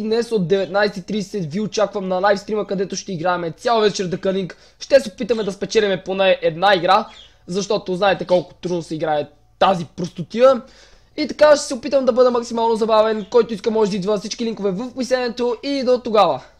Днес от 19.30 ви очаквам на лайвстрима, където ще играем цял вечер дъканинг. Ще се опитаме да спечелиме поне една игра, защото знаете колко трудно се играе тази простотия. И така ще се опитам да бъда максимално забавен. Който иска може да идва всички линкове в описанието и до тогава.